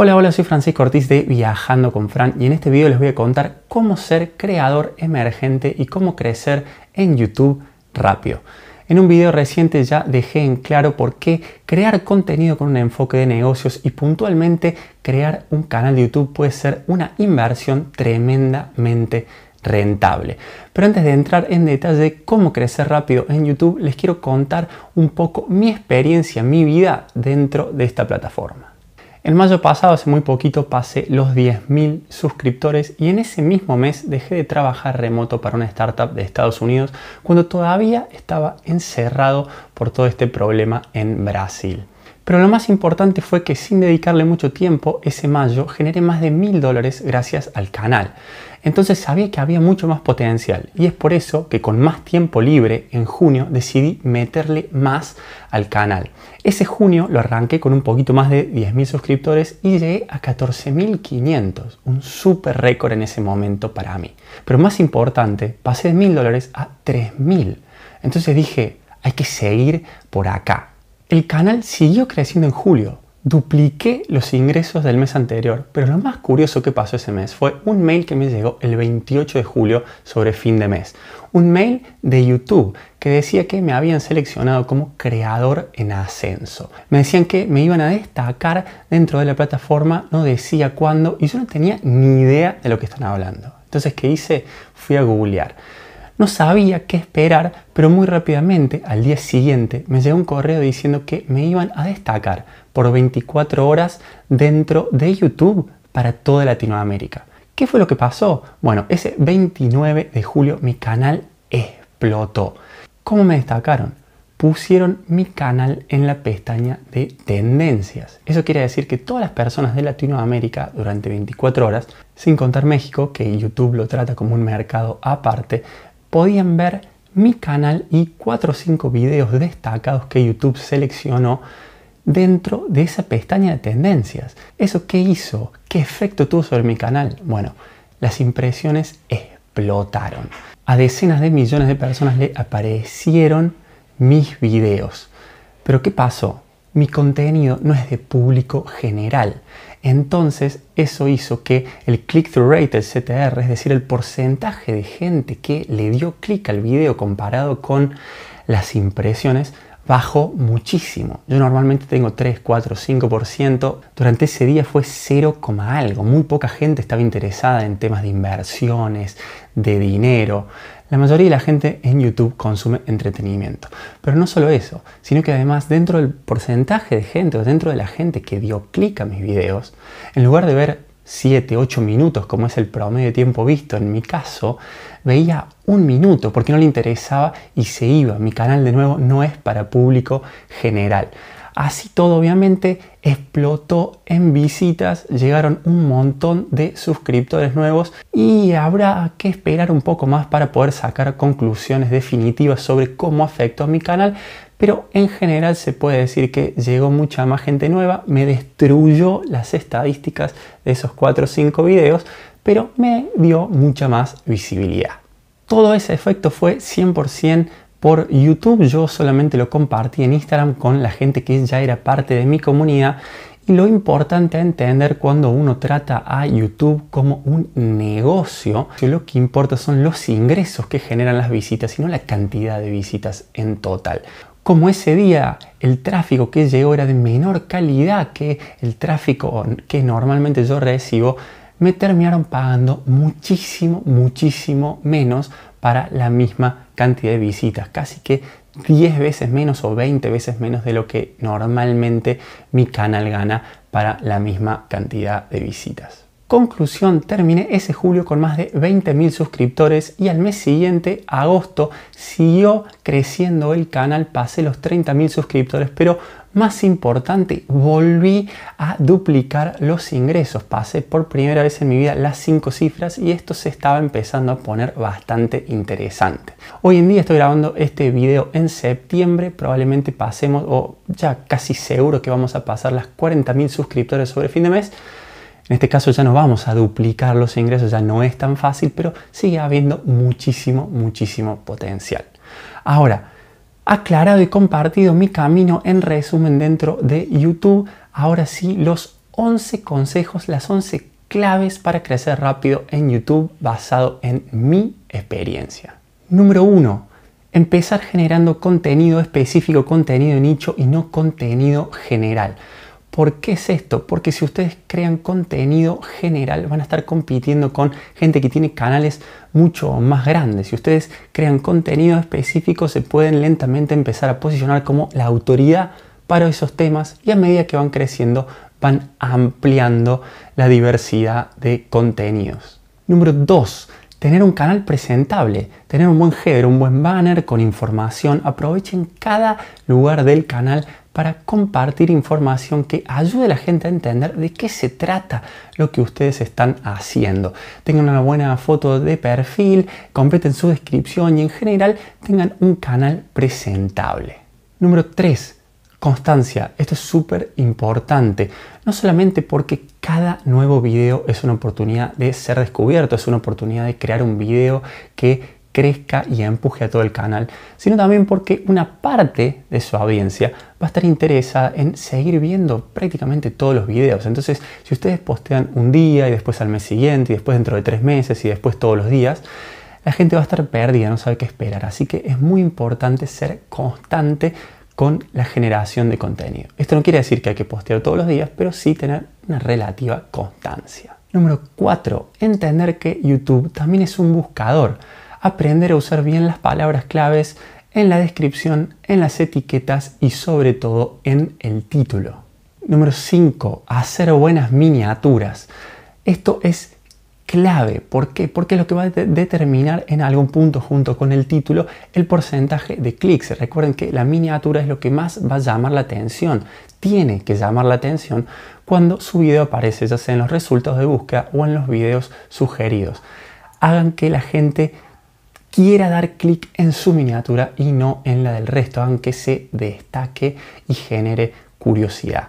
Hola, hola, soy Francisco Ortiz de Viajando con Fran y en este video les voy a contar cómo ser creador emergente y cómo crecer en YouTube rápido. En un video reciente ya dejé en claro por qué crear contenido con un enfoque de negocios y puntualmente crear un canal de YouTube puede ser una inversión tremendamente rentable. Pero antes de entrar en detalle de cómo crecer rápido en YouTube, les quiero contar un poco mi experiencia, mi vida dentro de esta plataforma. El mayo pasado, hace muy poquito, pasé los 10.000 suscriptores y en ese mismo mes dejé de trabajar remoto para una startup de Estados Unidos cuando todavía estaba encerrado por todo este problema en Brasil. Pero lo más importante fue que sin dedicarle mucho tiempo, ese mayo generé más de mil dólares gracias al canal. Entonces sabía que había mucho más potencial y es por eso que con más tiempo libre en junio decidí meterle más al canal. Ese junio lo arranqué con un poquito más de 10.000 suscriptores y llegué a 14.500, un super récord en ese momento para mí. Pero más importante, pasé de 1.000 dólares a 3.000. Entonces dije, hay que seguir por acá. El canal siguió creciendo en julio, dupliqué los ingresos del mes anterior, pero lo más curioso que pasó ese mes fue un mail que me llegó el 28 de julio sobre fin de mes. Un mail de YouTube que decía que me habían seleccionado como creador en ascenso. Me decían que me iban a destacar dentro de la plataforma, no decía cuándo y yo no tenía ni idea de lo que están hablando. Entonces, ¿qué hice? Fui a googlear. No sabía qué esperar, pero muy rápidamente, al día siguiente, me llegó un correo diciendo que me iban a destacar por 24 horas dentro de YouTube para toda Latinoamérica. ¿Qué fue lo que pasó? Bueno, ese 29 de julio mi canal explotó. ¿Cómo me destacaron? pusieron mi canal en la pestaña de tendencias. Eso quiere decir que todas las personas de Latinoamérica durante 24 horas, sin contar México, que YouTube lo trata como un mercado aparte, podían ver mi canal y 4 o 5 videos destacados que YouTube seleccionó dentro de esa pestaña de tendencias. ¿Eso qué hizo? ¿Qué efecto tuvo sobre mi canal? Bueno, las impresiones explotaron. A decenas de millones de personas le aparecieron mis videos. Pero ¿qué pasó? Mi contenido no es de público general. Entonces eso hizo que el click-through rate, el CTR, es decir, el porcentaje de gente que le dio clic al video comparado con las impresiones, bajo muchísimo. Yo normalmente tengo 3, 4, 5%. Durante ese día fue 0, algo. Muy poca gente estaba interesada en temas de inversiones, de dinero. La mayoría de la gente en YouTube consume entretenimiento. Pero no solo eso, sino que además dentro del porcentaje de gente o dentro de la gente que dio clic a mis videos, en lugar de ver 7, 8 minutos, como es el promedio de tiempo visto en mi caso, veía un minuto porque no le interesaba y se iba. Mi canal de nuevo no es para público general. Así todo obviamente explotó en visitas, llegaron un montón de suscriptores nuevos y habrá que esperar un poco más para poder sacar conclusiones definitivas sobre cómo afectó a mi canal, pero en general se puede decir que llegó mucha más gente nueva, me destruyó las estadísticas de esos 4 o 5 videos, pero me dio mucha más visibilidad. Todo ese efecto fue 100% por YouTube, yo solamente lo compartí en Instagram con la gente que ya era parte de mi comunidad y lo importante a entender cuando uno trata a YouTube como un negocio, que lo que importa son los ingresos que generan las visitas y no la cantidad de visitas en total como ese día el tráfico que llegó era de menor calidad que el tráfico que normalmente yo recibo, me terminaron pagando muchísimo, muchísimo menos para la misma cantidad de visitas, casi que 10 veces menos o 20 veces menos de lo que normalmente mi canal gana para la misma cantidad de visitas. Conclusión, terminé ese julio con más de 20.000 suscriptores y al mes siguiente, agosto, siguió creciendo el canal, pasé los 30.000 suscriptores, pero más importante, volví a duplicar los ingresos, pasé por primera vez en mi vida las cinco cifras y esto se estaba empezando a poner bastante interesante. Hoy en día estoy grabando este video en septiembre, probablemente pasemos o ya casi seguro que vamos a pasar las 40.000 suscriptores sobre fin de mes. En este caso ya no vamos a duplicar los ingresos, ya no es tan fácil, pero sigue habiendo muchísimo, muchísimo potencial. Ahora, aclarado y compartido mi camino en resumen dentro de YouTube, ahora sí los 11 consejos, las 11 claves para crecer rápido en YouTube basado en mi experiencia. Número 1. Empezar generando contenido específico, contenido nicho y no contenido general. ¿Por qué es esto? Porque si ustedes crean contenido general van a estar compitiendo con gente que tiene canales mucho más grandes. Si ustedes crean contenido específico se pueden lentamente empezar a posicionar como la autoridad para esos temas y a medida que van creciendo van ampliando la diversidad de contenidos. Número 2 tener un canal presentable, tener un buen header, un buen banner con información. Aprovechen cada lugar del canal para compartir información que ayude a la gente a entender de qué se trata lo que ustedes están haciendo. Tengan una buena foto de perfil, completen su descripción y en general tengan un canal presentable. Número 3. Constancia, esto es súper importante, no solamente porque cada nuevo video es una oportunidad de ser descubierto, es una oportunidad de crear un video que crezca y empuje a todo el canal, sino también porque una parte de su audiencia va a estar interesada en seguir viendo prácticamente todos los videos. Entonces, si ustedes postean un día y después al mes siguiente y después dentro de tres meses y después todos los días, la gente va a estar perdida, no sabe qué esperar. Así que es muy importante ser constante con la generación de contenido. Esto no quiere decir que hay que postear todos los días, pero sí tener una relativa constancia. Número 4. Entender que YouTube también es un buscador aprender a usar bien las palabras claves en la descripción, en las etiquetas y sobre todo en el título. Número 5. Hacer buenas miniaturas. Esto es clave. ¿Por qué? Porque es lo que va a determinar en algún punto junto con el título el porcentaje de clics. Recuerden que la miniatura es lo que más va a llamar la atención. Tiene que llamar la atención cuando su video aparece ya sea en los resultados de búsqueda o en los videos sugeridos. Hagan que la gente quiera dar clic en su miniatura y no en la del resto, aunque se destaque y genere curiosidad.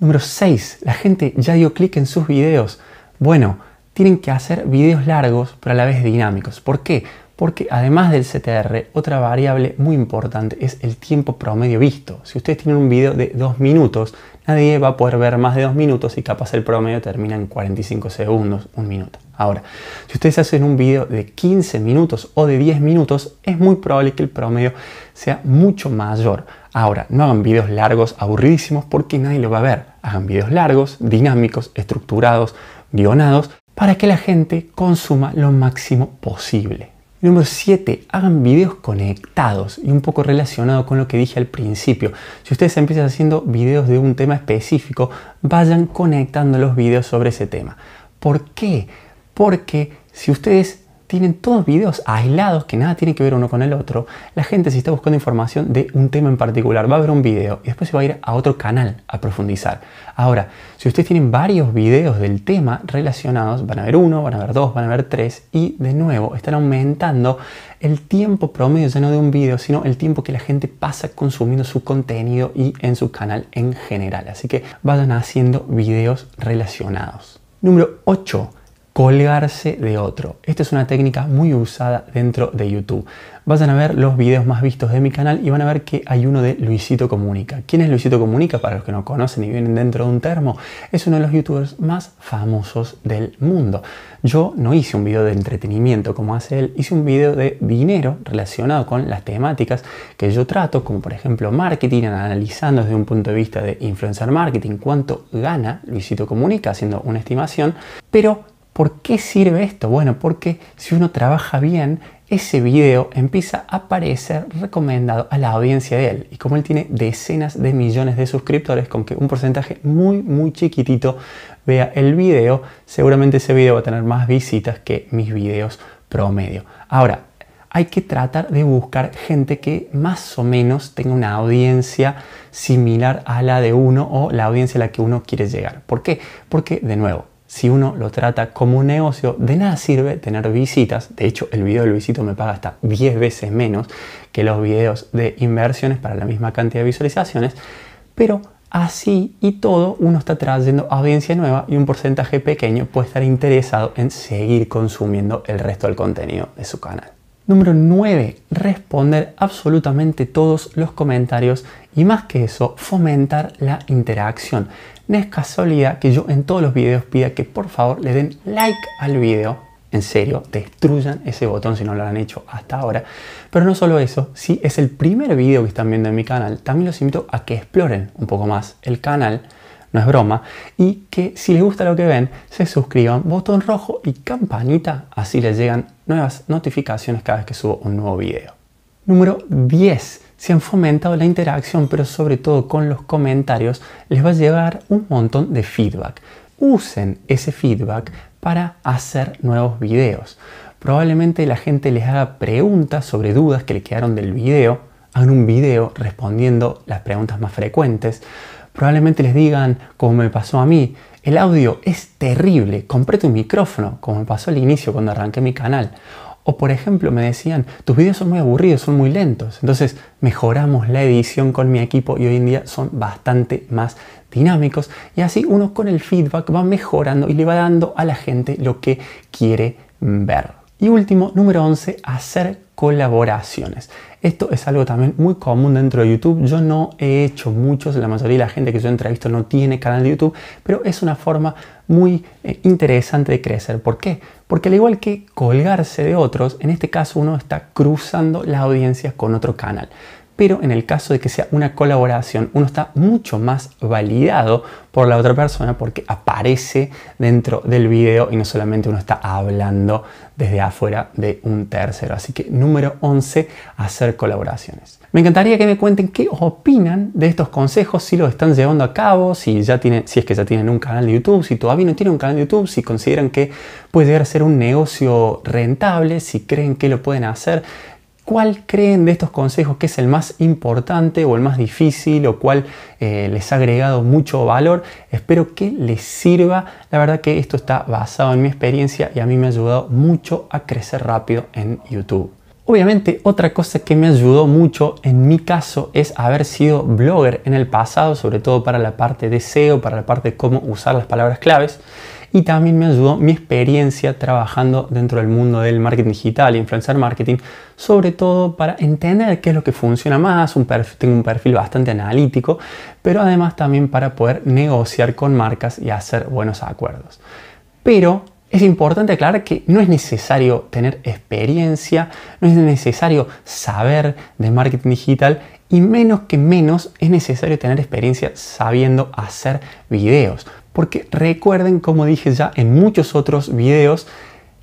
Número 6. La gente ya dio clic en sus videos. Bueno, tienen que hacer videos largos pero a la vez dinámicos. ¿Por qué? porque además del CTR, otra variable muy importante es el tiempo promedio visto. Si ustedes tienen un video de 2 minutos, nadie va a poder ver más de 2 minutos y capaz el promedio termina en 45 segundos, un minuto. Ahora, si ustedes hacen un video de 15 minutos o de 10 minutos, es muy probable que el promedio sea mucho mayor. Ahora, no hagan videos largos, aburridísimos, porque nadie lo va a ver. Hagan videos largos, dinámicos, estructurados, guionados, para que la gente consuma lo máximo posible. Número 7. Hagan videos conectados y un poco relacionado con lo que dije al principio. Si ustedes empiezan haciendo videos de un tema específico, vayan conectando los videos sobre ese tema. ¿Por qué? Porque si ustedes tienen todos videos aislados que nada tienen que ver uno con el otro. La gente si está buscando información de un tema en particular va a ver un video y después se va a ir a otro canal a profundizar. Ahora, si ustedes tienen varios videos del tema relacionados, van a ver uno, van a ver dos, van a ver tres y de nuevo están aumentando el tiempo promedio, ya no de un video, sino el tiempo que la gente pasa consumiendo su contenido y en su canal en general. Así que vayan haciendo videos relacionados. Número 8 colgarse de otro. Esta es una técnica muy usada dentro de YouTube. Vayan a ver los videos más vistos de mi canal y van a ver que hay uno de Luisito Comunica. ¿Quién es Luisito Comunica? Para los que no conocen y vienen dentro de un termo, es uno de los youtubers más famosos del mundo. Yo no hice un video de entretenimiento como hace él, hice un video de dinero relacionado con las temáticas que yo trato, como por ejemplo marketing, analizando desde un punto de vista de influencer marketing cuánto gana Luisito Comunica haciendo una estimación, pero ¿Por qué sirve esto? Bueno, porque si uno trabaja bien, ese video empieza a aparecer recomendado a la audiencia de él. Y como él tiene decenas de millones de suscriptores, con que un porcentaje muy, muy chiquitito vea el video, seguramente ese video va a tener más visitas que mis videos promedio. Ahora, hay que tratar de buscar gente que más o menos tenga una audiencia similar a la de uno o la audiencia a la que uno quiere llegar. ¿Por qué? Porque, de nuevo, si uno lo trata como un negocio, de nada sirve tener visitas. De hecho, el video de Luisito me paga hasta 10 veces menos que los videos de inversiones para la misma cantidad de visualizaciones. Pero así y todo, uno está trayendo audiencia nueva y un porcentaje pequeño puede estar interesado en seguir consumiendo el resto del contenido de su canal. Número 9. Responder absolutamente todos los comentarios y más que eso, fomentar la interacción. No es casualidad que yo en todos los videos pida que por favor le den like al video. En serio, destruyan ese botón si no lo han hecho hasta ahora. Pero no solo eso, si es el primer video que están viendo en mi canal, también los invito a que exploren un poco más el canal no es broma, y que si les gusta lo que ven, se suscriban, botón rojo y campanita, así les llegan nuevas notificaciones cada vez que subo un nuevo video. Número 10. Si han fomentado la interacción, pero sobre todo con los comentarios, les va a llegar un montón de feedback. Usen ese feedback para hacer nuevos videos. Probablemente la gente les haga preguntas sobre dudas que le quedaron del video, hagan un video respondiendo las preguntas más frecuentes. Probablemente les digan, como me pasó a mí, el audio es terrible, compré tu micrófono, como me pasó al inicio cuando arranqué mi canal. O por ejemplo me decían, tus videos son muy aburridos, son muy lentos. Entonces mejoramos la edición con mi equipo y hoy en día son bastante más dinámicos. Y así uno con el feedback va mejorando y le va dando a la gente lo que quiere ver. Y último, número 11, hacer colaboraciones. Esto es algo también muy común dentro de YouTube. Yo no he hecho muchos, la mayoría de la gente que yo entrevisto no tiene canal de YouTube, pero es una forma muy eh, interesante de crecer. ¿Por qué? Porque al igual que colgarse de otros, en este caso uno está cruzando las audiencias con otro canal pero en el caso de que sea una colaboración, uno está mucho más validado por la otra persona porque aparece dentro del video y no solamente uno está hablando desde afuera de un tercero. Así que número 11, hacer colaboraciones. Me encantaría que me cuenten qué opinan de estos consejos, si los están llevando a cabo, si, ya tienen, si es que ya tienen un canal de YouTube, si todavía no tienen un canal de YouTube, si consideran que puede llegar a ser un negocio rentable, si creen que lo pueden hacer ¿Cuál creen de estos consejos que es el más importante o el más difícil o cuál eh, les ha agregado mucho valor? Espero que les sirva. La verdad que esto está basado en mi experiencia y a mí me ha ayudado mucho a crecer rápido en YouTube. Obviamente otra cosa que me ayudó mucho en mi caso es haber sido blogger en el pasado, sobre todo para la parte de SEO, para la parte de cómo usar las palabras claves y también me ayudó mi experiencia trabajando dentro del mundo del marketing digital influencer marketing, sobre todo para entender qué es lo que funciona más, tengo un perfil bastante analítico, pero además también para poder negociar con marcas y hacer buenos acuerdos. Pero es importante aclarar que no es necesario tener experiencia, no es necesario saber de marketing digital y menos que menos es necesario tener experiencia sabiendo hacer videos porque recuerden, como dije ya en muchos otros videos,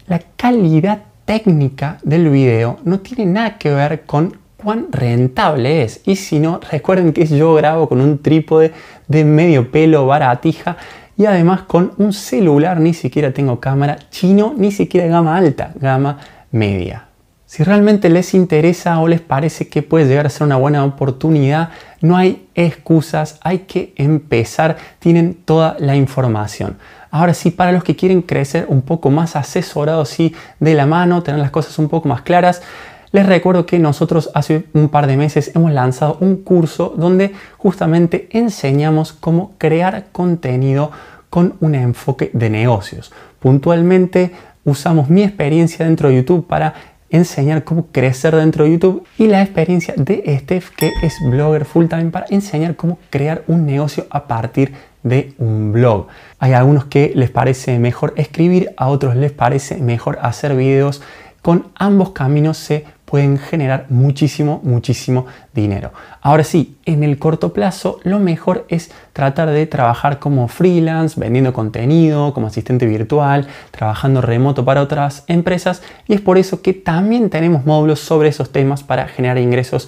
la calidad técnica del video no tiene nada que ver con cuán rentable es. Y si no, recuerden que yo grabo con un trípode de medio pelo baratija y además con un celular, ni siquiera tengo cámara chino, ni siquiera gama alta, gama media. Si realmente les interesa o les parece que puede llegar a ser una buena oportunidad, no hay excusas, hay que empezar, tienen toda la información. Ahora sí, para los que quieren crecer un poco más asesorados, y de la mano, tener las cosas un poco más claras, les recuerdo que nosotros hace un par de meses hemos lanzado un curso donde justamente enseñamos cómo crear contenido con un enfoque de negocios. Puntualmente usamos mi experiencia dentro de YouTube para enseñar cómo crecer dentro de YouTube y la experiencia de Steph, que es blogger full time, para enseñar cómo crear un negocio a partir de un blog. Hay algunos que les parece mejor escribir, a otros les parece mejor hacer videos. Con ambos caminos se pueden generar muchísimo, muchísimo dinero. Ahora sí, en el corto plazo lo mejor es tratar de trabajar como freelance, vendiendo contenido, como asistente virtual, trabajando remoto para otras empresas y es por eso que también tenemos módulos sobre esos temas para generar ingresos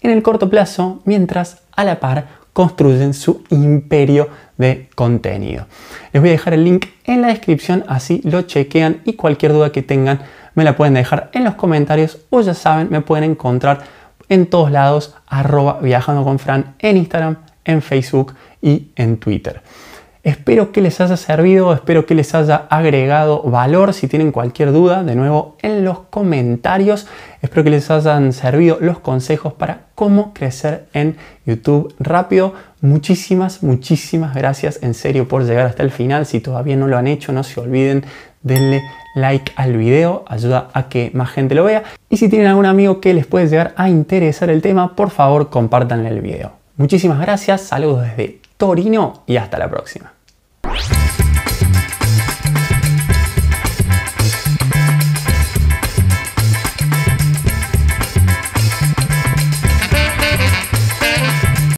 en el corto plazo, mientras a la par construyen su imperio de contenido. Les voy a dejar el link en la descripción, así lo chequean y cualquier duda que tengan me la pueden dejar en los comentarios o ya saben, me pueden encontrar en todos lados, arroba viajando con Fran en Instagram, en Facebook y en Twitter. Espero que les haya servido, espero que les haya agregado valor. Si tienen cualquier duda, de nuevo en los comentarios. Espero que les hayan servido los consejos para cómo crecer en YouTube rápido. Muchísimas, muchísimas gracias en serio por llegar hasta el final. Si todavía no lo han hecho, no se olviden, denle like al video, ayuda a que más gente lo vea. Y si tienen algún amigo que les puede llegar a interesar el tema, por favor compartan el video. Muchísimas gracias, saludos desde Torino y hasta la próxima.